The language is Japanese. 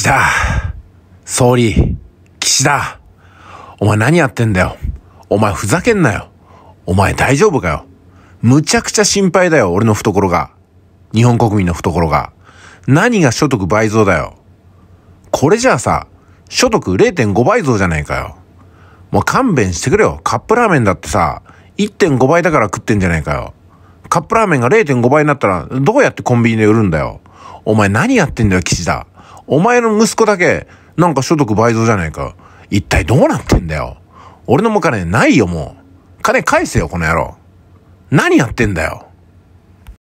岸田、総理、岸田、お前何やってんだよ。お前ふざけんなよ。お前大丈夫かよ。むちゃくちゃ心配だよ、俺の懐が。日本国民の懐が。何が所得倍増だよ。これじゃあさ、所得0.5倍増じゃないかよ。もう勘弁してくれよ。カップラーメンだってさ、1.5倍だから食ってんじゃないかよ。カップラーメンが0.5倍になったら、どうやってコンビニで売るんだよ。お前何やってんだよ、岸田。お前の息子だけ、なんか所得倍増じゃないか。一体どうなってんだよ。俺のも金ないよ、もう。金返せよ、この野郎。何やってんだよ。